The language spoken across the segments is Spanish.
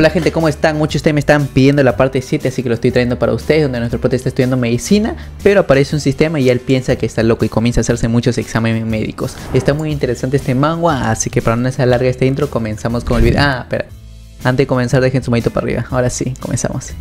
Hola gente, ¿cómo están? Muchos de ustedes me están pidiendo la parte 7, así que lo estoy trayendo para ustedes, donde nuestro prota está estudiando medicina, pero aparece un sistema y él piensa que está loco y comienza a hacerse muchos exámenes médicos. Está muy interesante este manga, así que para no se larga este intro, comenzamos con el video. Ah, espera. Antes de comenzar, dejen su manito para arriba. Ahora sí, comenzamos.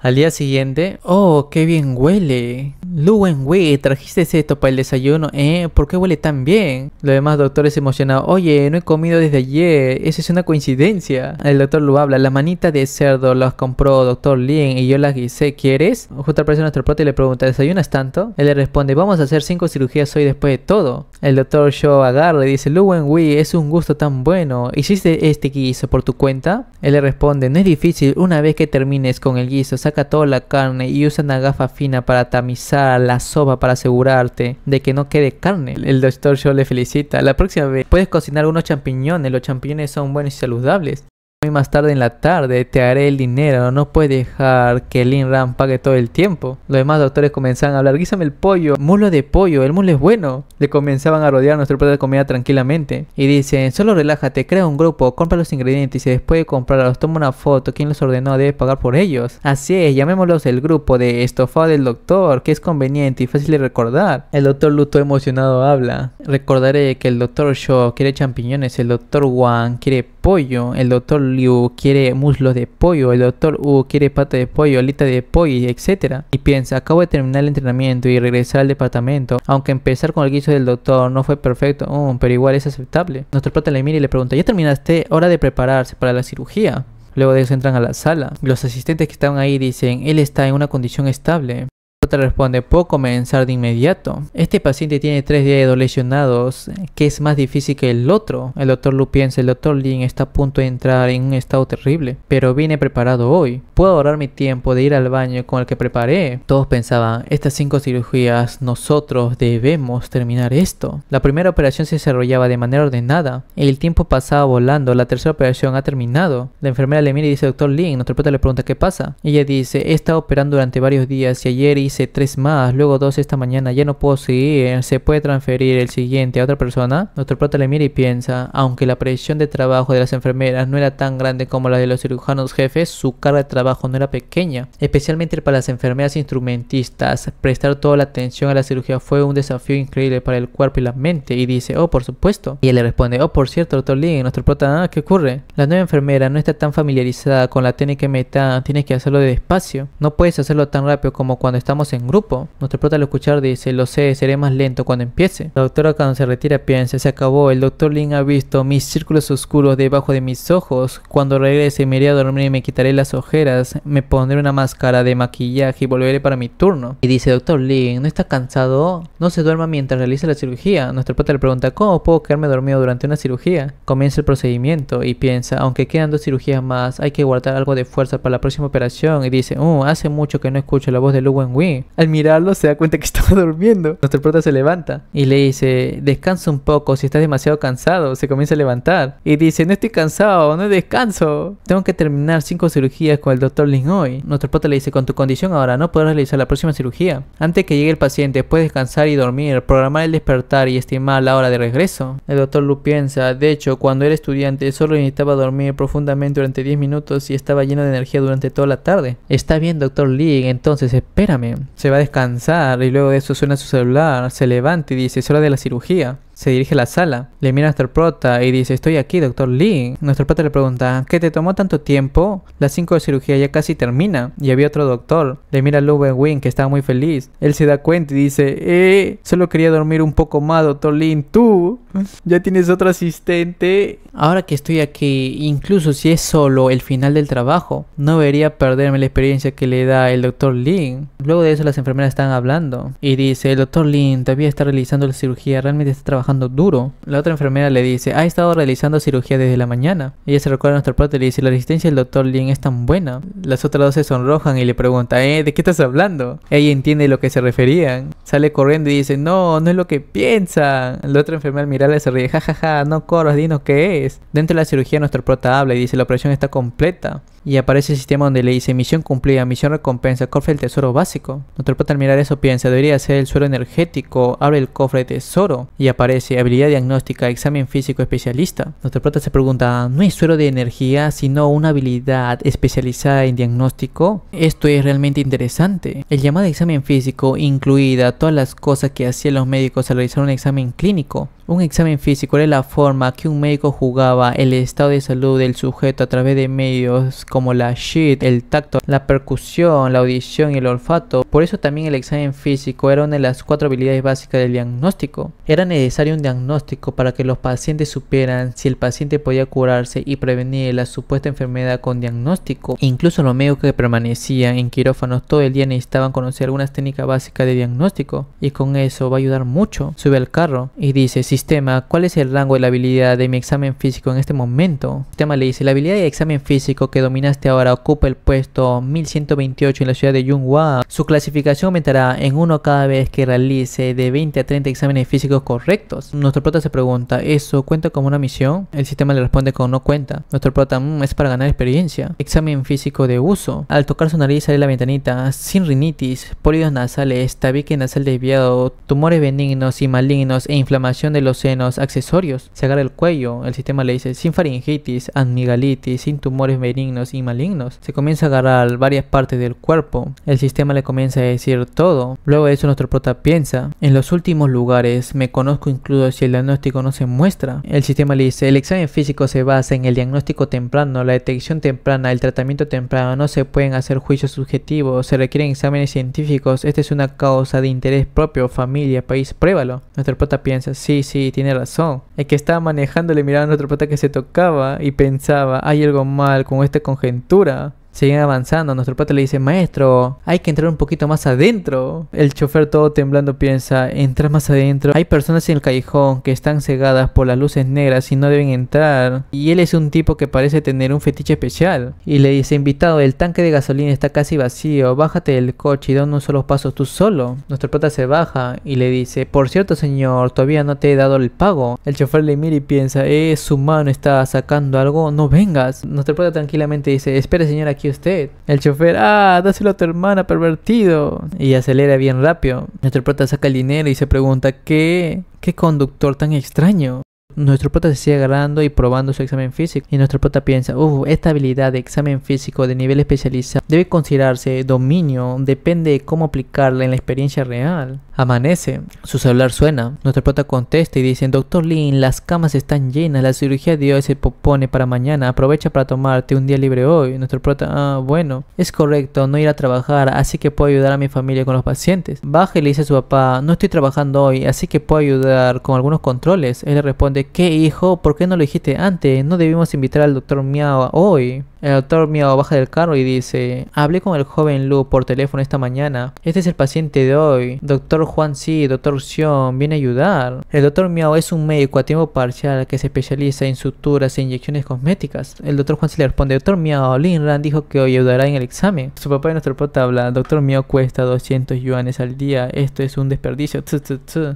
Al día siguiente, oh, qué bien huele. Luwen Wei, trajiste esto para el desayuno, ¿eh? ¿Por qué huele tan bien? Los demás doctores emocionados, oye, no he comido desde ayer, eso es una coincidencia. El doctor Lu habla, La manita de cerdo las compró doctor Lin y yo las guisé, ¿quieres? Justo aparece nuestro prota y le pregunta, ¿desayunas tanto? Él le responde, vamos a hacer cinco cirugías hoy después de todo. El doctor Shaw agarra y dice, Wen Wei, es un gusto tan bueno, ¿hiciste este guiso por tu cuenta? Él le responde, no es difícil, una vez que termines con el guiso, saca toda la carne y usa una gafa fina para tamizar la sopa para asegurarte de que no quede carne. El doctor Joe le felicita. La próxima vez puedes cocinar unos champiñones. Los champiñones son buenos y saludables. Muy más tarde en la tarde te haré el dinero, no puedes dejar que Lin Ram pague todo el tiempo. Los demás doctores comenzaban a hablar, guísame el pollo, mulo de pollo, el mulo es bueno. Le comenzaban a rodear nuestro plato de comida tranquilamente. Y dicen, solo relájate, crea un grupo, compra los ingredientes y después de comprarlos toma una foto, quien los ordenó debe pagar por ellos. Así es, llamémoslos el grupo de estofado del doctor, que es conveniente y fácil de recordar. El doctor Luto emocionado habla. Recordaré que el doctor Shaw quiere champiñones, el doctor Wang quiere pollo, el doctor Liu quiere muslos de pollo, el doctor Wu quiere pata de pollo, alita de pollo, etc. Y piensa, acabo de terminar el entrenamiento y regresar al departamento, aunque empezar con el guiso del doctor no fue perfecto, pero igual es aceptable. Nuestro plata le mira y le pregunta, ¿ya terminaste? Hora de prepararse para la cirugía. Luego de eso entran a la sala. Los asistentes que estaban ahí dicen, él está en una condición estable responde, puedo comenzar de inmediato. Este paciente tiene tres de lesionados, que es más difícil que el otro. El doctor Lu piensa, el doctor Lin está a punto de entrar en un estado terrible, pero vine preparado hoy. Puedo ahorrar mi tiempo de ir al baño con el que preparé. Todos pensaban, estas cinco cirugías, nosotros debemos terminar esto. La primera operación se desarrollaba de manera ordenada. El tiempo pasaba volando, la tercera operación ha terminado. La enfermera le mira y dice, doctor Lin, nuestro le pregunta qué pasa. Ella dice, he estado operando durante varios días y ayer hice 3 tres más, luego dos esta mañana, ya no puedo seguir, se puede transferir el siguiente a otra persona. Nuestro prota le mira y piensa, aunque la presión de trabajo de las enfermeras no era tan grande como la de los cirujanos jefes, su carga de trabajo no era pequeña, especialmente para las enfermeras instrumentistas. Prestar toda la atención a la cirugía fue un desafío increíble para el cuerpo y la mente y dice, oh, por supuesto. Y él le responde, oh, por cierto, doctor Lee, nuestro prota, ¿qué ocurre? La nueva enfermera no está tan familiarizada con la técnica meta, tienes que hacerlo despacio. No puedes hacerlo tan rápido como cuando estamos en grupo. Nuestro prota al escuchar dice, lo sé, seré más lento cuando empiece. La doctora cuando se retira piensa, se acabó, el doctor Lin ha visto mis círculos oscuros debajo de mis ojos. Cuando regrese me iré a dormir y me quitaré las ojeras, me pondré una máscara de maquillaje y volveré para mi turno. Y dice, doctor Lin, ¿no está cansado? No se duerma mientras realiza la cirugía. Nuestro prota le pregunta, ¿cómo puedo quedarme dormido durante una cirugía? Comienza el procedimiento y piensa, aunque quedan dos cirugías más, hay que guardar algo de fuerza para la próxima operación. Y dice, uh, hace mucho que no escucho la voz de Lu Wen al mirarlo se da cuenta que estaba durmiendo. Nuestro prota se levanta y le dice, descansa un poco, si estás demasiado cansado, se comienza a levantar. Y dice, no estoy cansado, no descanso. Tengo que terminar cinco cirugías con el doctor Lin hoy. Nuestro prota le dice, con tu condición ahora no podrás realizar la próxima cirugía. Antes que llegue el paciente, puedes descansar y dormir, programar el despertar y estimar la hora de regreso. El doctor Lu piensa, de hecho, cuando era estudiante solo necesitaba dormir profundamente durante 10 minutos y estaba lleno de energía durante toda la tarde. Está bien, doctor Lee, entonces espérame se va a descansar y luego de eso suena su celular, se levanta y dice, es hora de la cirugía se dirige a la sala. Le mira a nuestro prota y dice, estoy aquí, doctor Lin Nuestro prota le pregunta, ¿qué te tomó tanto tiempo? Las 5 de cirugía ya casi termina. Y había otro doctor. Le mira a Wing, que estaba muy feliz. Él se da cuenta y dice, eh, solo quería dormir un poco más, doctor Lin Tú, ya tienes otro asistente. Ahora que estoy aquí, incluso si es solo el final del trabajo, no debería perderme la experiencia que le da el doctor Lin Luego de eso las enfermeras están hablando. Y dice, el doctor Lin todavía está realizando la cirugía, realmente está trabajando duro. La otra enfermera le dice, ha estado realizando cirugía desde la mañana. Ella se recuerda a nuestro Prota y le dice, la resistencia del doctor Lin es tan buena. Las otras dos se sonrojan y le pregunta, eh, ¿De qué estás hablando? Ella entiende lo que se referían. Sale corriendo y dice, no, no es lo que piensa. La otra enfermera al mirarla se ríe, jajaja, ja, ja, no corras, dinos qué es. Dentro de la cirugía nuestro prota habla y dice, la operación está completa. Y aparece el sistema donde le dice, misión cumplida, misión recompensa, cofre del tesoro básico. Nuestro prota al mirar eso piensa, debería ser el suero energético, abre el cofre de tesoro. Y aparece habilidad diagnóstica, examen físico especialista. Nuestro prota se pregunta, ¿no es suero de energía, sino una habilidad especializada en diagnóstico? Esto es realmente interesante. El llamado examen físico incluida todas las cosas que hacían los médicos al realizar un examen clínico. Un examen físico era la forma que un médico jugaba el estado de salud del sujeto a través de medios como la shit el tacto, la percusión, la audición y el olfato. Por eso también el examen físico era una de las cuatro habilidades básicas del diagnóstico. Era necesario un diagnóstico para que los pacientes supieran si el paciente podía curarse y prevenir la supuesta enfermedad con diagnóstico. Incluso los médicos que permanecían en quirófanos todo el día necesitaban conocer algunas técnicas básicas de diagnóstico y con eso va a ayudar mucho. Sube al carro y dice, sistema, ¿cuál es el rango de la habilidad de mi examen físico en este momento? sistema le dice, la habilidad de examen físico que dominaste ahora ocupa el puesto 1128 en la ciudad de Yunghua. Su clasificación aumentará en uno cada vez que realice de 20 a 30 exámenes físicos correctos. Nuestro prota se pregunta, ¿eso cuenta como una misión? El sistema le responde con no cuenta. Nuestro prota mm, es para ganar experiencia. Examen físico de uso. Al tocar su nariz sale la ventanita, sin rinitis, pólidos nasales, tabique nasal desviado, tumores benignos y malignos e inflamación de los senos, accesorios. Se agarra el cuello, el sistema le dice, sin faringitis, amigalitis, sin tumores benignos y malignos. Se comienza a agarrar varias partes del cuerpo. El sistema le comienza a decir todo. Luego de eso nuestro prota piensa, en los últimos lugares me conozco incluso incluso si el diagnóstico no se muestra. El sistema le dice, el examen físico se basa en el diagnóstico temprano, la detección temprana, el tratamiento temprano, no se pueden hacer juicios subjetivos, se requieren exámenes científicos, esta es una causa de interés propio, familia, país, pruébalo. Nuestro prota piensa, sí, sí, tiene razón. El que estaba manejándole le miraba a nuestro prota que se tocaba y pensaba, hay algo mal con esta conjetura. Siguen avanzando, nuestro pata le dice, maestro, hay que entrar un poquito más adentro. El chofer todo temblando piensa, entrar más adentro. Hay personas en el callejón que están cegadas por las luces negras y no deben entrar. Y él es un tipo que parece tener un fetiche especial. Y le dice, invitado, el tanque de gasolina está casi vacío, bájate del coche y da unos solos pasos tú solo. Nuestro pata se baja y le dice, por cierto señor, todavía no te he dado el pago. El chofer le mira y piensa, eh, su mano está sacando algo, no vengas. Nuestro pata tranquilamente dice, espere señor aquí usted. El chofer, ah, dáselo a tu hermana, pervertido. Y acelera bien rápido. Nuestro prota saca el dinero y se pregunta, ¿qué? ¿Qué conductor tan extraño? Nuestro prota se sigue agarrando y probando su examen físico. Y nuestro prota piensa, uff, esta habilidad de examen físico de nivel especializado debe considerarse dominio, depende de cómo aplicarla en la experiencia real. Amanece, su celular suena. Nuestro prota contesta y dice, Doctor Lin, las camas están llenas, la cirugía de hoy se propone para mañana, aprovecha para tomarte un día libre hoy. Nuestro prota, ah, bueno, es correcto, no ir a trabajar, así que puedo ayudar a mi familia con los pacientes. Baje, y le dice a su papá, no estoy trabajando hoy, así que puedo ayudar con algunos controles. Él le responde qué hijo, ¿por qué no lo dijiste antes? No debimos invitar al doctor Miao hoy. El doctor Miao baja del carro y dice, hablé con el joven Lu por teléfono esta mañana. Este es el paciente de hoy. Doctor Juan Si, doctor Xion, viene a ayudar. El doctor Miao es un médico a tiempo parcial que se especializa en suturas e inyecciones cosméticas. El doctor Juan Si le responde, doctor Miao, Lin Ran dijo que hoy ayudará en el examen. Su papá y nuestro prota habla, doctor Miao cuesta 200 yuanes al día. Esto es un desperdicio.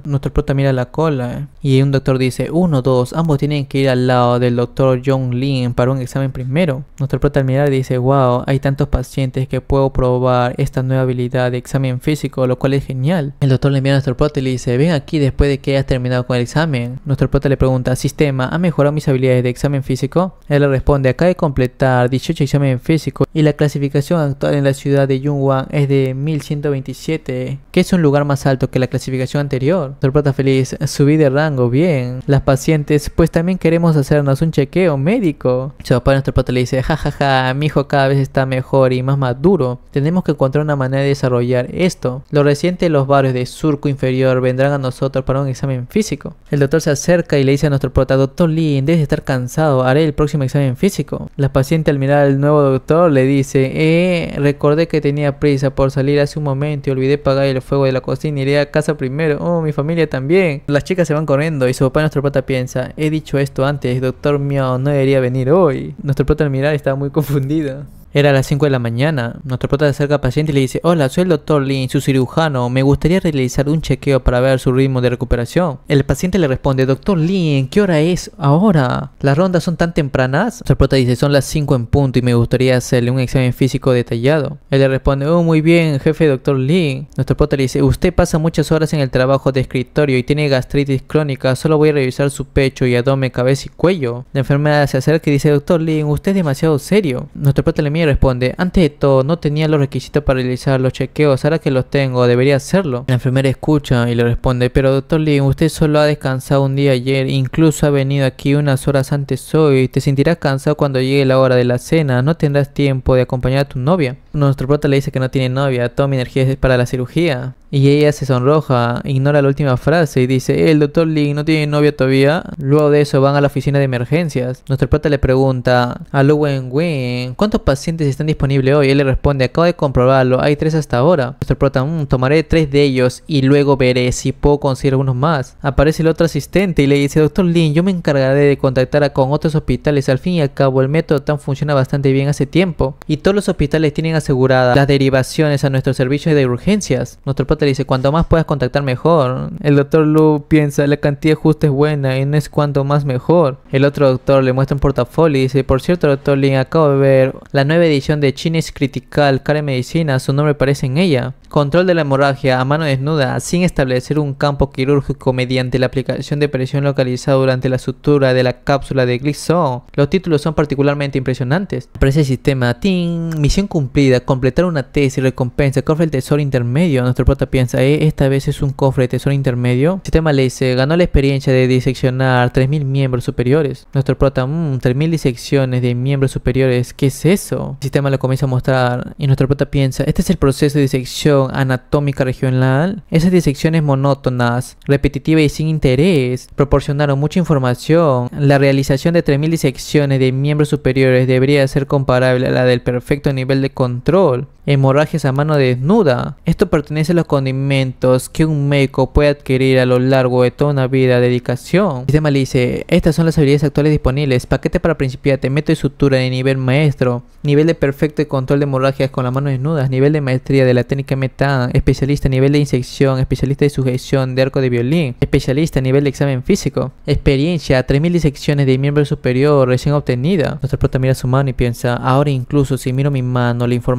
Nuestro prota mira la cola. Y un doctor dice, uno, Ambos tienen que ir al lado del doctor John Lin para un examen primero. Nuestro prota mirar dice, wow, hay tantos pacientes que puedo probar esta nueva habilidad de examen físico, lo cual es genial. El doctor le envía a nuestro prota y le dice, ven aquí después de que hayas terminado con el examen. Nuestro prota le pregunta, sistema, ¿ha mejorado mis habilidades de examen físico? Él le responde, acaba de completar 18 examen físico y la clasificación actual en la ciudad de Yungwan es de 1127, que es un lugar más alto que la clasificación anterior. Nuestro prota feliz, subí de rango, bien. Las pacientes, pues también queremos hacernos un chequeo médico. Su papá, nuestro pato, le dice, jajaja, ja, mi hijo cada vez está mejor y más maduro. Tenemos que encontrar una manera de desarrollar esto. Lo reciente los barrios de surco inferior vendrán a nosotros para un examen físico. El doctor se acerca y le dice a nuestro prota, doctor Lin, debes estar cansado, haré el próximo examen físico. La paciente al mirar al nuevo doctor le dice, eh, recordé que tenía prisa por salir hace un momento y olvidé pagar el fuego de la cocina, iré a casa primero, oh, mi familia también. Las chicas se van corriendo y su papá, nuestro prota, piensa, he dicho esto antes, doctor mío, no debería venir hoy. Nuestro prota mirar estaba muy confundido. Era a las 5 de la mañana. Nuestro prota se acerca al paciente y le dice, hola, soy el doctor Lin, su cirujano. Me gustaría realizar un chequeo para ver su ritmo de recuperación. El paciente le responde, doctor Lin, ¿qué hora es ahora? ¿Las rondas son tan tempranas? Nuestro prota dice, son las 5 en punto y me gustaría hacerle un examen físico detallado. Él le responde, oh, muy bien, jefe doctor Lin. Nuestro prota le dice, usted pasa muchas horas en el trabajo de escritorio y tiene gastritis crónica. Solo voy a revisar su pecho y abdomen, cabeza y cuello. La enfermedad se acerca y dice, doctor Lin, usted es demasiado serio. Nuestro prota le mira responde, antes de todo, no tenía los requisitos para realizar los chequeos, ahora que los tengo, debería hacerlo. La enfermera escucha y le responde, pero doctor Lee, usted solo ha descansado un día ayer, incluso ha venido aquí unas horas antes hoy, te sentirás cansado cuando llegue la hora de la cena, no tendrás tiempo de acompañar a tu novia. Nuestro prota le dice que no tiene novia, toda mi energía para la cirugía. Y ella se sonroja, ignora la última frase y dice, eh, el doctor Lin no tiene novia todavía. Luego de eso van a la oficina de emergencias. Nuestro prota le pregunta a Lu Wen ¿cuántos pacientes están disponibles hoy? Él le responde, acabo de comprobarlo, hay tres hasta ahora. Nuestro prota, mm, tomaré tres de ellos y luego veré si puedo conseguir algunos más. Aparece el otro asistente y le dice, doctor Lin, yo me encargaré de contactar con otros hospitales. Al fin y al cabo, el método tan funciona bastante bien hace tiempo. Y todos los hospitales tienen asegurada las derivaciones a nuestro servicio de urgencias. Nuestro padre dice, cuanto más puedas contactar mejor. El doctor Lu piensa, la cantidad justa es buena y no es cuanto más mejor. El otro doctor le muestra un portafolio y dice, por cierto doctor Lin, acabo de ver la nueva edición de Chinese Critical, Care Medicina, su nombre aparece en ella. Control de la hemorragia a mano desnuda, sin establecer un campo quirúrgico mediante la aplicación de presión localizada durante la sutura de la cápsula de Glisson. Los títulos son particularmente impresionantes. Aparece el sistema, Ting misión cumplida completar una tesis, recompensa, cofre del tesoro intermedio. Nuestro prota piensa, eh, esta vez es un cofre de tesoro intermedio. sistema le dice, ganó la experiencia de diseccionar 3.000 miembros superiores. Nuestro prota, 3.000 mm, disecciones de miembros superiores, ¿qué es eso? sistema lo comienza a mostrar y nuestro prota piensa, este es el proceso de disección anatómica regional. Esas disecciones monótonas, repetitivas y sin interés proporcionaron mucha información. La realización de 3.000 disecciones de miembros superiores debería ser comparable a la del perfecto nivel de control control, hemorragias a mano desnuda. Esto pertenece a los condimentos que un médico puede adquirir a lo largo de toda una vida de dedicación. El sistema le dice, estas son las habilidades actuales disponibles, paquete para principiante, método de sutura de nivel maestro, nivel de perfecto control de hemorragias con la mano desnuda, nivel de maestría de la técnica metán, especialista nivel de insección, especialista de sujeción de arco de violín, especialista a nivel de examen físico, experiencia, 3000 disecciones de miembro superior recién obtenida. Nuestra prota mira su mano y piensa, ahora incluso si miro mi mano, la información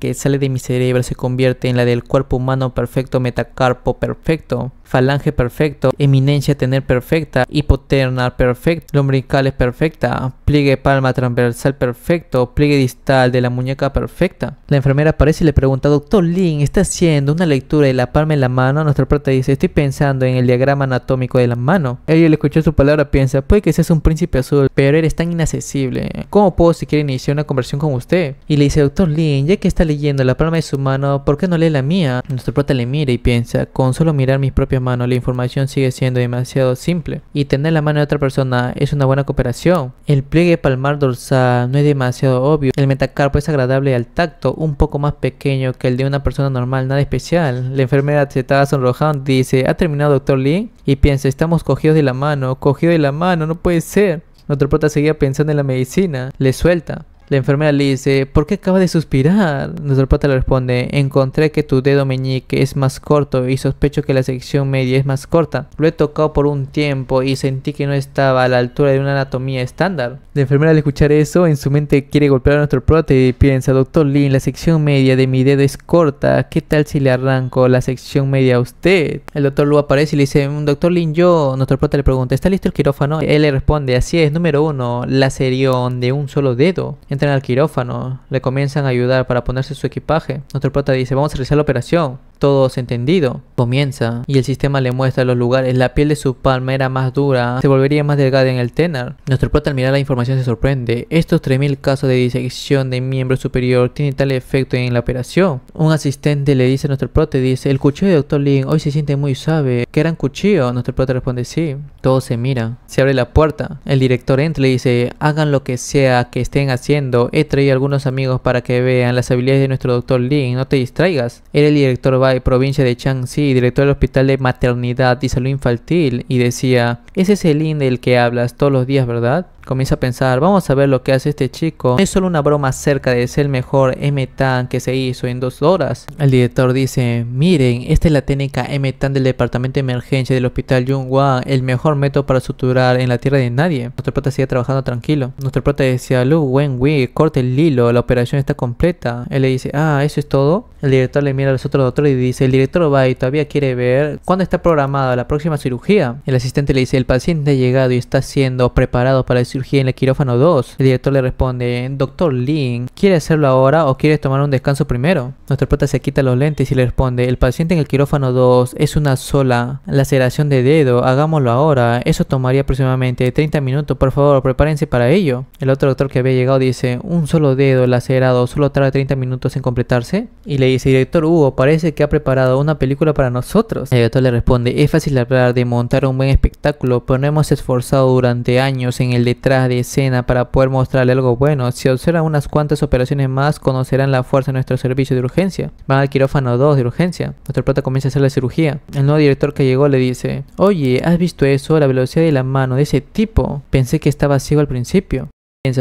que sale de mi cerebro se convierte en la del cuerpo humano perfecto metacarpo perfecto falange perfecto, eminencia tener perfecta, hipoterna perfecta lombrical perfecta, pliegue palma transversal perfecto, pliegue distal de la muñeca perfecta. La enfermera aparece y le pregunta, doctor Lin, está haciendo una lectura de la palma en la mano. Nuestro prota dice, estoy pensando en el diagrama anatómico de la mano. Ella le escuchó su palabra, piensa, puede que seas un príncipe azul, pero eres tan inaccesible. ¿Cómo puedo si quiere iniciar una conversión con usted? Y le dice, doctor Lin, ya que está leyendo la palma de su mano, ¿por qué no lee la mía? Nuestro prota le mira y piensa, con solo mirar mis propias mano, la información sigue siendo demasiado simple. Y tener la mano de otra persona es una buena cooperación. El pliegue palmar dorsal no es demasiado obvio. El metacarpo es agradable al tacto, un poco más pequeño que el de una persona normal, nada especial. La enfermera se estaba sonrojando, dice, ¿ha terminado doctor Lee? Y piensa, estamos cogidos de la mano, cogido de la mano, no puede ser. Nuestro prota seguía pensando en la medicina. Le suelta. La enfermera le dice, ¿por qué acaba de suspirar? Nuestro pata le responde, encontré que tu dedo meñique es más corto y sospecho que la sección media es más corta. Lo he tocado por un tiempo y sentí que no estaba a la altura de una anatomía estándar. La enfermera al escuchar eso, en su mente quiere golpear a nuestro prota y piensa, doctor Lin, la sección media de mi dedo es corta, ¿qué tal si le arranco la sección media a usted? El doctor Lu aparece y le dice, mm, doctor Lin, yo, nuestro prota le pregunta, ¿está listo el quirófano? Él le responde, así es, número uno, la serión de un solo dedo entran al quirófano, le comienzan a ayudar para ponerse su equipaje. Nuestro prota dice, vamos a realizar la operación. todo entendido. Comienza y el sistema le muestra los lugares. La piel de su palma era más dura, se volvería más delgada en el tenar. Nuestro prota al mirar la información se sorprende. Estos 3.000 casos de disección de miembro superior tienen tal efecto en la operación. Un asistente le dice a nuestro prota, dice, el cuchillo de Dr. Lin hoy se siente muy suave. ¿Qué eran cuchillo? Nuestro prota responde, sí. Todo se mira Se abre la puerta. El director entra y le dice, hagan lo que sea que estén haciendo he traído algunos amigos para que vean las habilidades de nuestro doctor Lin, no te distraigas. Era el director de provincia de Changxi, director del hospital de maternidad y salud infantil, y decía, ese es el Lin del que hablas todos los días, ¿verdad? Comienza a pensar, vamos a ver lo que hace este chico. es solo una broma cerca de ser el mejor M-Tan que se hizo en dos horas. El director dice, miren, esta es la técnica M-Tan del departamento de emergencia del hospital yung el mejor método para suturar en la tierra de nadie. Nuestro prota sigue trabajando tranquilo. Nuestro prota decía, Lu, Wenwei, corte el hilo, la operación está completa. Él le dice, ah, eso es todo. El director le mira a los otros doctores y dice, el director va y todavía quiere ver cuándo está programada la próxima cirugía. El asistente le dice, el paciente ha llegado y está siendo preparado para el cirugía en el quirófano 2. El director le responde, Doctor Lin, ¿quiere hacerlo ahora o quieres tomar un descanso primero? Nuestro prota se quita los lentes y le responde, el paciente en el quirófano 2 es una sola laceración de dedo, hagámoslo ahora, eso tomaría aproximadamente 30 minutos, por favor, prepárense para ello. El otro doctor que había llegado dice, un solo dedo lacerado solo tarda 30 minutos en completarse. Y le dice, director Hugo, parece que ha preparado una película para nosotros. El director le responde, es fácil hablar de montar un buen espectáculo, pero no hemos esforzado durante años en el detalle tras de escena para poder mostrarle algo bueno. Si observan unas cuantas operaciones más, conocerán la fuerza de nuestro servicio de urgencia. Van al quirófano 2 de urgencia. Nuestro plata comienza a hacer la cirugía. El nuevo director que llegó le dice, oye, ¿has visto eso? La velocidad de la mano de ese tipo. Pensé que estaba ciego al principio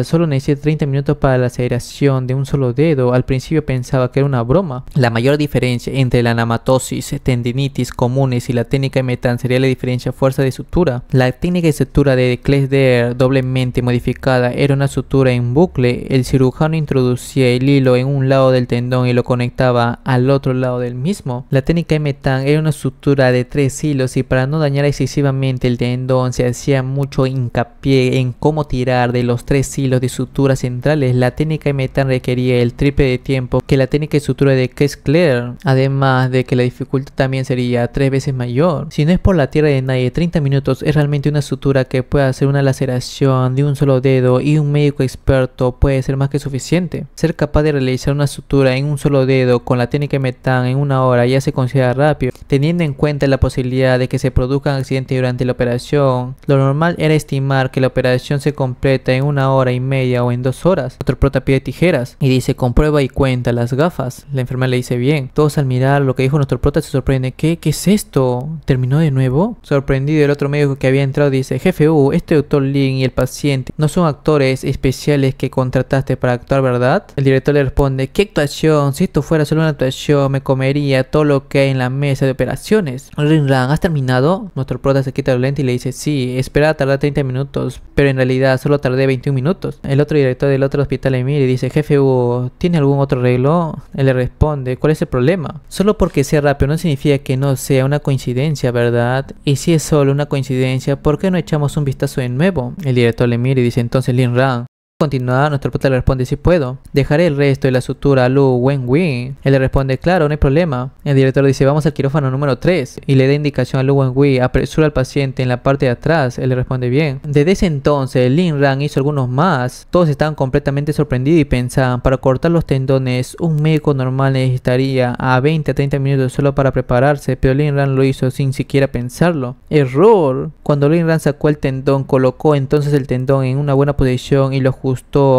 solo necesité 30 minutos para la aceleración de un solo dedo. Al principio pensaba que era una broma. La mayor diferencia entre la anamatosis, tendinitis comunes y la técnica de Metan sería la diferencia fuerza de sutura. La técnica de sutura de Klesder doblemente modificada era una sutura en bucle. El cirujano introducía el hilo en un lado del tendón y lo conectaba al otro lado del mismo. La técnica de Metan era una sutura de tres hilos y para no dañar excesivamente el tendón se hacía mucho hincapié en cómo tirar de los tres los de suturas centrales, la técnica de Metan requería el triple de tiempo que la técnica de sutura de Kessler, además de que la dificultad también sería tres veces mayor. Si no es por la tierra de nadie, 30 minutos es realmente una sutura que puede hacer una laceración de un solo dedo y un médico experto puede ser más que suficiente. Ser capaz de realizar una sutura en un solo dedo con la técnica de Metan en una hora ya se considera rápido, teniendo en cuenta la posibilidad de que se produzcan accidentes durante la operación. Lo normal era estimar que la operación se completa en una hora hora y media o en dos horas. Otro prota pide tijeras y dice comprueba y cuenta las gafas. La enfermera le dice bien. Todos al mirar lo que dijo nuestro prota se sorprende. ¿Qué? ¿Qué es esto? ¿Terminó de nuevo? Sorprendido el otro médico que había entrado dice jefe U, uh, este doctor Lin y el paciente no son actores especiales que contrataste para actuar, ¿verdad? El director le responde ¿qué actuación? Si esto fuera solo una actuación me comería todo lo que hay en la mesa de operaciones. ¿has terminado? Nuestro prota se quita el lente y le dice sí, espera tardar 30 minutos, pero en realidad solo tardé 21 minutos. El otro director del otro hospital le mira y dice, jefe ¿tiene algún otro arreglo? Él le responde, ¿cuál es el problema? Solo porque sea rápido no significa que no sea una coincidencia, ¿verdad? Y si es solo una coincidencia, ¿por qué no echamos un vistazo de nuevo? El director le mira y dice, entonces Lin Ran, continuada, nuestro prota le responde si puedo. Dejaré el resto de la sutura a Lu Wen Él le responde, claro, no hay problema. El director dice, vamos al quirófano número 3. Y le da indicación a Lu Wen apresura al paciente en la parte de atrás. Él le responde bien. Desde ese entonces, Lin Ran hizo algunos más. Todos estaban completamente sorprendidos y pensaban, para cortar los tendones, un médico normal necesitaría a 20 a 30 minutos solo para prepararse, pero Lin Ran lo hizo sin siquiera pensarlo. Error. Cuando Lin Ran sacó el tendón, colocó entonces el tendón en una buena posición y lo ajustó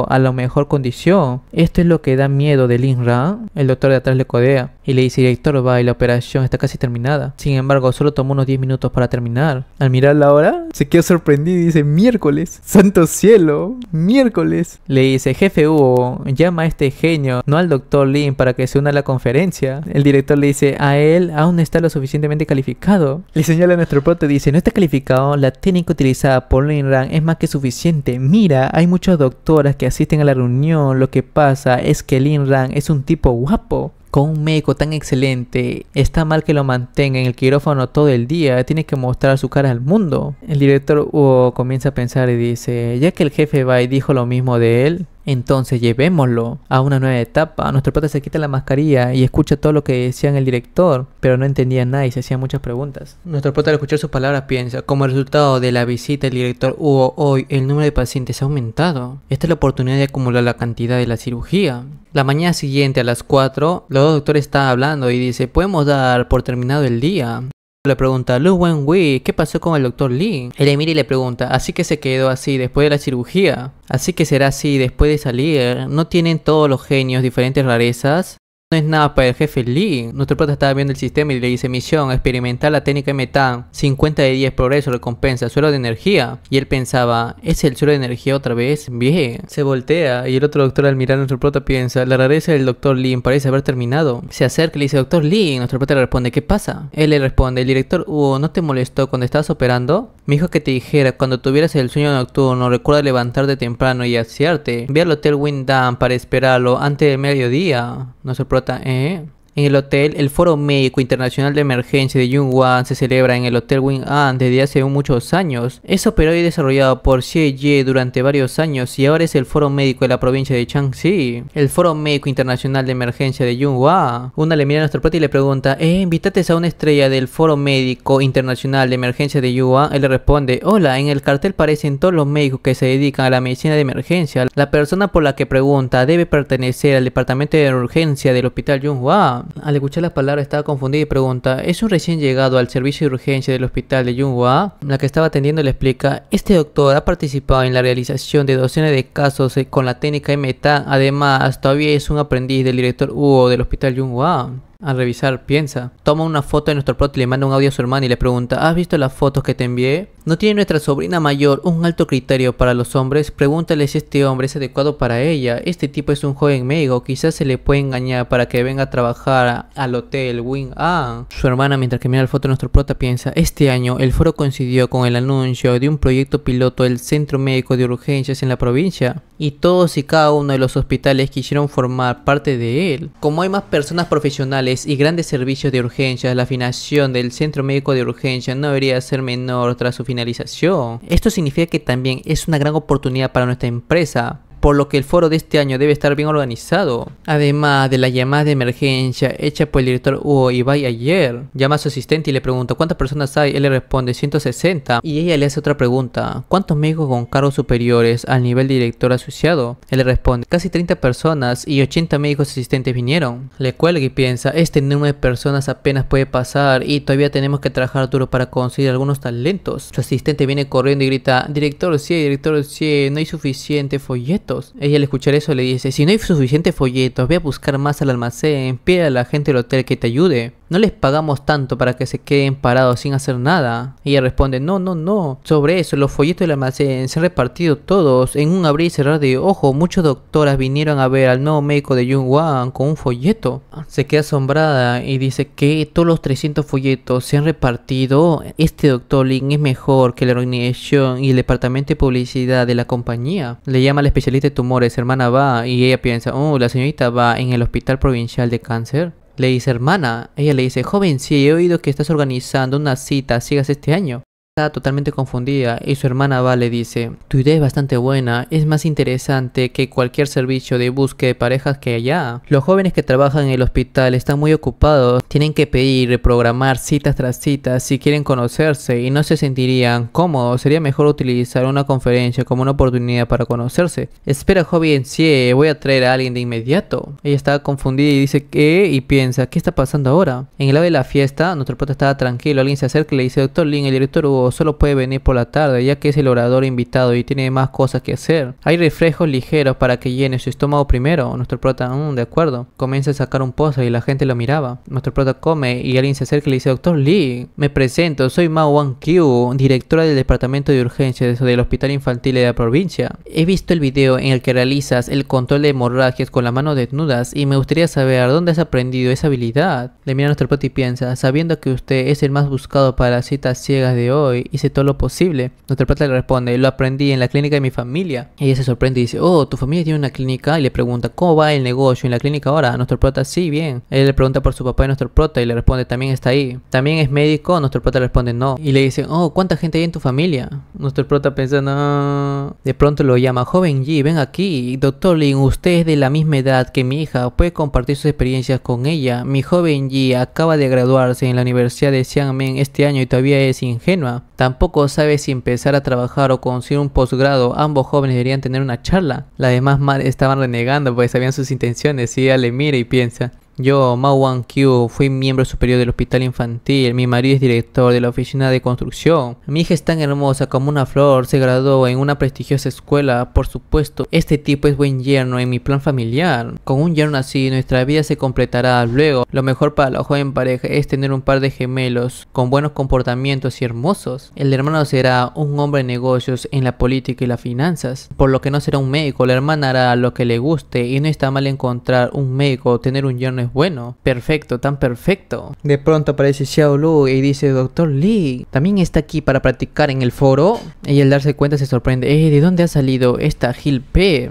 a la mejor condición. Esto es lo que da miedo de Lin Ran El doctor de atrás le codea y le dice, director, va y la operación está casi terminada. Sin embargo, solo tomó unos 10 minutos para terminar. Al mirar la hora, se quedó sorprendido y dice, miércoles, santo cielo, miércoles. Le dice, jefe Hugo, llama a este genio, no al doctor Lin, para que se una a la conferencia. El director le dice, a él aún está lo suficientemente calificado. Le señala a nuestro prote y dice, no está calificado, la técnica utilizada por Lin Ran es más que suficiente. Mira, hay muchos doctores que asisten a la reunión, lo que pasa es que Lin Ran es un tipo guapo. Con un médico tan excelente, está mal que lo mantenga en el quirófano todo el día, tiene que mostrar su cara al mundo. El director Hugo oh, comienza a pensar y dice, ya que el jefe Bai dijo lo mismo de él, entonces llevémoslo a una nueva etapa. Nuestro pata se quita la mascarilla y escucha todo lo que decía el director, pero no entendía nada y se hacían muchas preguntas. Nuestro padre al escuchar sus palabras piensa, como resultado de la visita del director hubo hoy, el número de pacientes ha aumentado. Esta es la oportunidad de acumular la cantidad de la cirugía. La mañana siguiente a las 4, los dos doctores están hablando y dice, podemos dar por terminado el día. Le pregunta, Lu Wenwei, ¿qué pasó con el doctor Lin? El emir le pregunta, así que se quedó así después de la cirugía. Así que será así después de salir. ¿No tienen todos los genios diferentes rarezas? No es nada para el jefe Lee. Nuestro prota estaba viendo el sistema y le dice misión, experimentar la técnica de metán, 50 de 10 progreso, recompensa, suelo de energía. Y él pensaba, ¿es el suelo de energía otra vez? Bien. Se voltea y el otro doctor al mirar a nuestro prota piensa, la rareza del doctor Lee parece haber terminado. Se acerca y le dice, doctor Lee, nuestro prota le responde, ¿qué pasa? Él le responde, el director Hugo uh, no te molestó cuando estabas operando. Me dijo que te dijera, cuando tuvieras el sueño nocturno, recuerda levantarte temprano y asearte. Ve al hotel Windham para esperarlo antes del mediodía. No se prota, ¿eh? En el hotel, el Foro Médico Internacional de Emergencia de Yunhua se celebra en el Hotel Wing An desde hace muchos años. Es operado y desarrollado por Xie Ye durante varios años y ahora es el Foro Médico de la provincia de Changxi. El Foro Médico Internacional de Emergencia de Yunhua. Una le mira a nuestro prota y le pregunta, eh, invitates a una estrella del Foro Médico Internacional de Emergencia de Yunhua? Él le responde, hola, en el cartel parecen todos los médicos que se dedican a la medicina de emergencia. La persona por la que pregunta debe pertenecer al departamento de urgencia del hospital Yunhua al escuchar las palabras, estaba confundida y pregunta, ¿es un recién llegado al servicio de urgencia del hospital de Yunhua? La que estaba atendiendo le explica, este doctor ha participado en la realización de docenas de casos eh, con la técnica META además todavía es un aprendiz del director Hugo del hospital Yunhua. Al revisar, piensa. Toma una foto de nuestro prota y le manda un audio a su hermana y le pregunta, ¿has visto las fotos que te envié? ¿No tiene nuestra sobrina mayor un alto criterio para los hombres? Pregúntale si este hombre es adecuado para ella. Este tipo es un joven médico, quizás se le puede engañar para que venga a trabajar al hotel Wing Ah. Su hermana, mientras que mira la foto de nuestro prota, piensa, este año el foro coincidió con el anuncio de un proyecto piloto del Centro Médico de Urgencias en la provincia. Y todos y cada uno de los hospitales quisieron formar parte de él. Como hay más personas profesionales, y grandes servicios de urgencias, la afinación del Centro Médico de Urgencia no debería ser menor tras su finalización. Esto significa que también es una gran oportunidad para nuestra empresa, por lo que el foro de este año debe estar bien organizado. Además de la llamada de emergencia hecha por el director Hugo Ibai ayer, llama a su asistente y le pregunta cuántas personas hay, él le responde 160 y ella le hace otra pregunta, ¿cuántos médicos con cargos superiores al nivel director asociado? Él le responde, casi 30 personas y 80 médicos asistentes vinieron. Le cuelga y piensa, este número de personas apenas puede pasar y todavía tenemos que trabajar duro para conseguir algunos talentos. Su asistente viene corriendo y grita, director, sí, director, sí, no hay suficiente folleto. Ella al escuchar eso le dice, si no hay suficientes folletos, ve a buscar más al almacén, pide a la gente del hotel que te ayude. ¿No les pagamos tanto para que se queden parados sin hacer nada? ella responde, no, no, no. Sobre eso, los folletos del almacén se han repartido todos en un abrir y cerrar de ojo. Muchas doctoras vinieron a ver al nuevo médico de Jung Wang con un folleto. Se queda asombrada y dice que todos los 300 folletos se han repartido. Este doctor Lin es mejor que la organización y el departamento de publicidad de la compañía. Le llama al especialista de tumores, hermana Va, y ella piensa, oh, la señorita va en el hospital provincial de cáncer. Le dice hermana, ella le dice, joven, si he oído que estás organizando una cita sigas este año, Está totalmente confundida y su hermana va le dice, tu idea es bastante buena, es más interesante que cualquier servicio de búsqueda de parejas que haya Los jóvenes que trabajan en el hospital están muy ocupados, tienen que pedir, reprogramar citas tras citas si quieren conocerse y no se sentirían cómodos, sería mejor utilizar una conferencia como una oportunidad para conocerse. Espera joven, sí, voy a traer a alguien de inmediato. Ella está confundida y dice ¿Qué? y piensa, ¿qué está pasando ahora? En el lado de la fiesta, nuestro prota estaba tranquilo, alguien se acerca y le dice, doctor Lin, el director Hugo solo puede venir por la tarde ya que es el orador invitado y tiene más cosas que hacer. Hay reflejos ligeros para que llene su estómago primero. Nuestro prota, mm, de acuerdo. Comienza a sacar un pozo y la gente lo miraba. Nuestro prota come y alguien se acerca y le dice, Doctor Lee, me presento, soy Mao Wang Q, directora del Departamento de Urgencias del Hospital Infantil de la provincia. He visto el video en el que realizas el control de hemorragias con la mano desnudas y me gustaría saber dónde has aprendido esa habilidad. Le mira nuestro prota y piensa, sabiendo que usted es el más buscado para las citas ciegas de hoy, hice todo lo posible. nuestro Prota le responde, lo aprendí en la clínica de mi familia. Ella se sorprende y dice, oh, tu familia tiene una clínica y le pregunta, ¿cómo va el negocio en la clínica ahora? Nuestro prota, sí, bien. Ella le pregunta por su papá y nuestro prota y le responde, también está ahí. También es médico, nuestro prota le responde, no. Y le dice, oh, ¿cuánta gente hay en tu familia? Nuestro prota pensando, no. de pronto lo llama, joven Yi, ven aquí. Doctor Lin, usted es de la misma edad que mi hija, puede compartir sus experiencias con ella. Mi joven Yi acaba de graduarse en la Universidad de xiamen este año y todavía es ingenua. Tampoco sabe si empezar a trabajar o conseguir un posgrado. Ambos jóvenes deberían tener una charla. La demás estaban renegando porque sabían sus intenciones. Y ella le mira y piensa, yo, Wang Q, fui miembro superior del hospital infantil. Mi marido es director de la oficina de construcción. Mi hija es tan hermosa como una flor. Se graduó en una prestigiosa escuela. Por supuesto, este tipo es buen yerno en mi plan familiar. Con un yerno así, nuestra vida se completará. Luego, lo mejor para la joven pareja es tener un par de gemelos con buenos comportamientos y hermosos. El hermano será un hombre de negocios en la política y las finanzas. Por lo que no será un médico. La hermana hará lo que le guste y no está mal encontrar un médico o tener un yerno bueno, perfecto, tan perfecto. De pronto aparece Xiao Lu y dice, Doctor Lee, ¿también está aquí para practicar en el foro? Y al darse cuenta se sorprende, eh, ¿de dónde ha salido esta Gil P?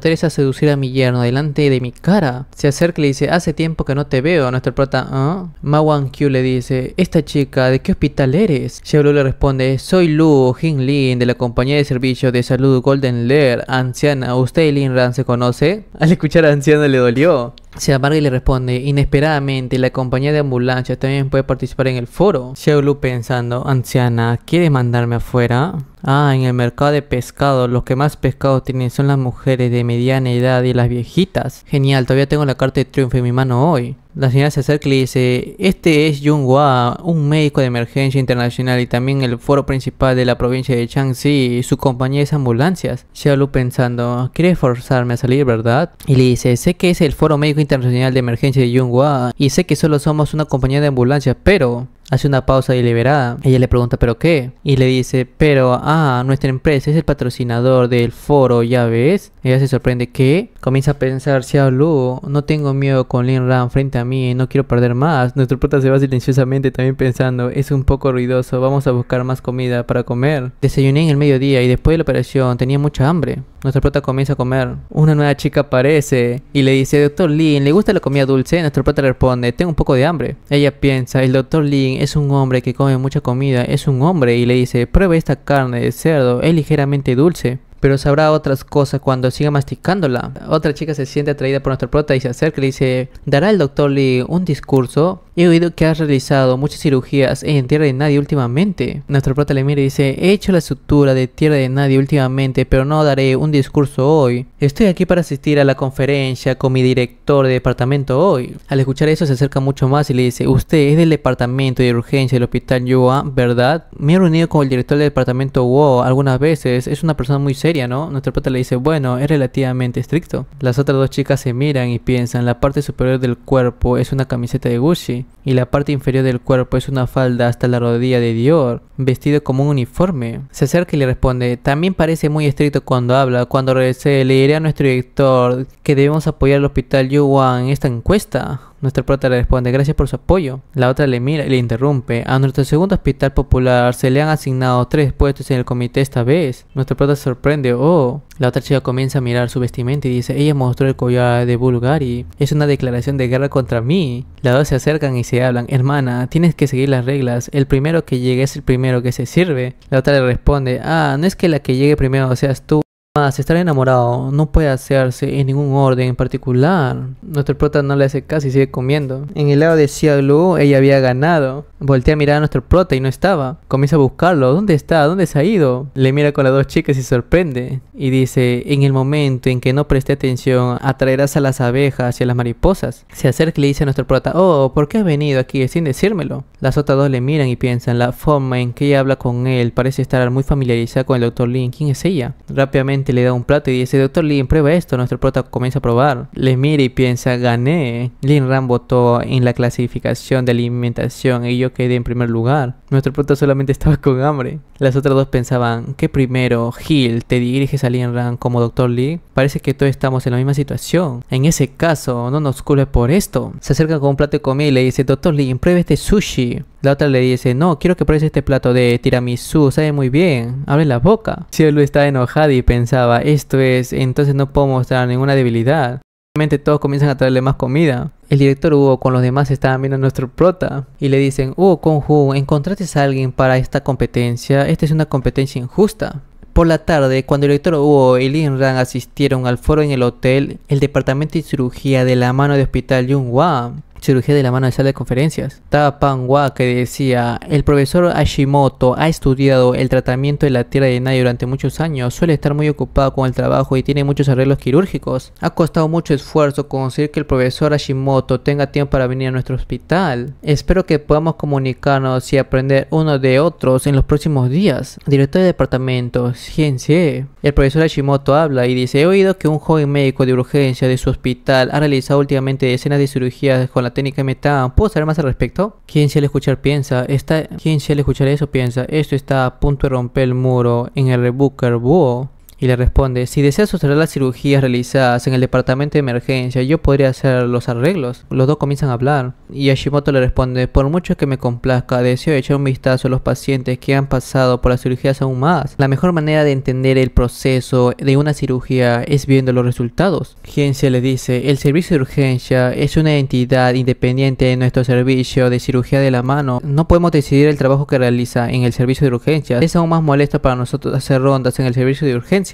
Teresa a seducir a mi yerno delante de mi cara. Se acerca y le dice, hace tiempo que no te veo. Nuestro prota, ¿ah?". Ma Mawan Q le dice, esta chica, ¿de qué hospital eres? Xiao Lu le responde, soy Lu Jin Lin de la compañía de servicio de salud Golden Lair, anciana. ¿Usted y Lin Ran se conoce? Al escuchar a anciana le dolió. Se amarga y le responde, inesperadamente, la compañía de ambulancias también puede participar en el foro. Xiaolu pensando, anciana, ¿quieres mandarme afuera? Ah, en el mercado de pescado, los que más pescado tienen son las mujeres de mediana edad y las viejitas. Genial, todavía tengo la carta de triunfo en mi mano hoy. La señora se acerca y le dice, este es Jung un médico de emergencia internacional y también el foro principal de la provincia de Changxi. su compañía es ambulancias. Xiaolu pensando, quiere forzarme a salir, ¿verdad? Y le dice, sé que es el foro médico internacional de emergencia de Jung y sé que solo somos una compañía de ambulancias, pero hace una pausa deliberada. Ella le pregunta, ¿pero qué? Y le dice, pero, ah, nuestra empresa es el patrocinador del foro, ya ves. Ella se sorprende, que. Comienza a pensar, Xiao Lu, no tengo miedo con Lin Ran frente a mí, no quiero perder más. Nuestro puta se va silenciosamente también pensando, es un poco ruidoso, vamos a buscar más comida para comer. Desayuné en el mediodía y después de la operación tenía mucha hambre. Nuestro prota comienza a comer. Una nueva chica aparece y le dice, Doctor Lin, ¿le gusta la comida dulce? Nuestro prota le responde, tengo un poco de hambre. Ella piensa, el Doctor Lin es un hombre que come mucha comida, es un hombre y le dice, prueba esta carne de cerdo, es ligeramente dulce pero sabrá otras cosas cuando siga masticándola. Otra chica se siente atraída por nuestra prota y se acerca y le dice, ¿dará el doctor Lin un discurso? He oído que has realizado muchas cirugías en Tierra de Nadie últimamente. Nuestro prota le mira y dice, he hecho la estructura de Tierra de Nadie últimamente, pero no daré un discurso hoy. Estoy aquí para asistir a la conferencia con mi director de departamento hoy. Al escuchar eso se acerca mucho más y le dice, usted es del departamento de urgencia del hospital Yua, ¿verdad? Me he reunido con el director del departamento Wo algunas veces, es una persona muy seria, ¿no? Nuestro prota le dice, bueno, es relativamente estricto. Las otras dos chicas se miran y piensan, la parte superior del cuerpo es una camiseta de Gucci y la parte inferior del cuerpo es una falda hasta la rodilla de Dior, vestido como un uniforme. Se acerca y le responde, también parece muy estricto cuando habla, cuando regrese le a nuestro director que debemos apoyar al hospital Yuan en esta encuesta. Nuestra prota le responde gracias por su apoyo. La otra le mira y le interrumpe. A nuestro segundo hospital popular se le han asignado tres puestos en el comité esta vez. Nuestra prota se sorprende. Oh. La otra chica comienza a mirar su vestimenta y dice, ella mostró el collar de Bulgari. Es una declaración de guerra contra mí. Las dos se acercan y se hablan. Hermana, tienes que seguir las reglas. El primero que llegue es el primero que se sirve. La otra le responde, ah, no es que la que llegue primero seas tú. Más, estar enamorado no puede hacerse en ningún orden en particular. Nuestro prota no le hace caso y sigue comiendo. En el lado de cielo ella había ganado. Voltea a mirar a nuestro prota y no estaba. Comienza a buscarlo. ¿Dónde está? ¿Dónde se ha ido? Le mira con las dos chicas y sorprende. Y dice, en el momento en que no preste atención, atraerás a las abejas y a las mariposas. Se acerca y le dice a nuestro prota, oh, ¿por qué has venido aquí sin decírmelo? Las otras dos le miran y piensan, la forma en que ella habla con él parece estar muy familiarizada con el doctor Lin. ¿Quién es ella? Rápidamente le da un plato y dice, doctor Lee, prueba esto. Nuestro prota comienza a probar. Le mira y piensa, gané. Lin Ran votó en la clasificación de alimentación y yo quedé en primer lugar. Nuestro prota solamente estaba con hambre. Las otras dos pensaban, ¿qué primero, Gil, te diriges a Lin Ran como doctor Lee? Parece que todos estamos en la misma situación. En ese caso, no nos culpes por esto. Se acerca con un plato de comida y le dice, doctor Lee, pruebe este sushi. La otra le dice, no, quiero que pruebes este plato de tiramisú, sabe muy bien, abre la boca. Cielo estaba enojada y pensaba, esto es, entonces no puedo mostrar ninguna debilidad. Finalmente todos comienzan a traerle más comida. El director Hugo con los demás estaban viendo a nuestro prota y le dicen, Hugo Kung-Hu, encontraste a alguien para esta competencia, esta es una competencia injusta. Por la tarde, cuando el director Hugo y Lin Ran asistieron al foro en el hotel, el departamento de cirugía de la mano de hospital Yung Wang cirugía de la mano de sala de conferencias. Panwa que decía, el profesor Hashimoto ha estudiado el tratamiento de la tierra de nadie durante muchos años, suele estar muy ocupado con el trabajo y tiene muchos arreglos quirúrgicos. Ha costado mucho esfuerzo conseguir que el profesor Hashimoto tenga tiempo para venir a nuestro hospital. Espero que podamos comunicarnos y aprender uno de otros en los próximos días. Director de departamento, Ciencia. El profesor Hashimoto habla y dice, he oído que un joven médico de urgencia de su hospital ha realizado últimamente decenas de cirugías con la Técnica técnica meta. ¿Puedo saber más al respecto? ¿Quién se escuchar piensa? Está... ¿Quién se le escuchar eso piensa? Esto está a punto de romper el muro en el rebooker búho y le responde, si deseas sustraer las cirugías realizadas en el departamento de emergencia, yo podría hacer los arreglos. Los dos comienzan a hablar y Hashimoto le responde, por mucho que me complazca, deseo echar un vistazo a los pacientes que han pasado por las cirugías aún más. La mejor manera de entender el proceso de una cirugía es viendo los resultados. Gencia le dice, el servicio de urgencia es una entidad independiente de nuestro servicio de cirugía de la mano. No podemos decidir el trabajo que realiza en el servicio de urgencia. Es aún más molesto para nosotros hacer rondas en el servicio de urgencia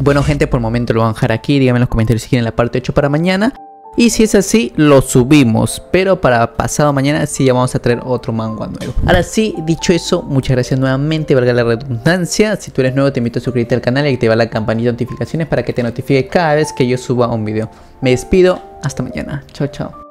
bueno gente, por momento lo voy a dejar aquí, díganme en los comentarios si quieren la parte 8 para mañana. Y si es así, lo subimos. Pero para pasado mañana sí ya vamos a traer otro manga nuevo. Ahora sí, dicho eso, muchas gracias nuevamente, valga la redundancia. Si tú eres nuevo, te invito a suscribirte al canal y activar la campanita de notificaciones para que te notifique cada vez que yo suba un video. Me despido, hasta mañana. Chao, chao.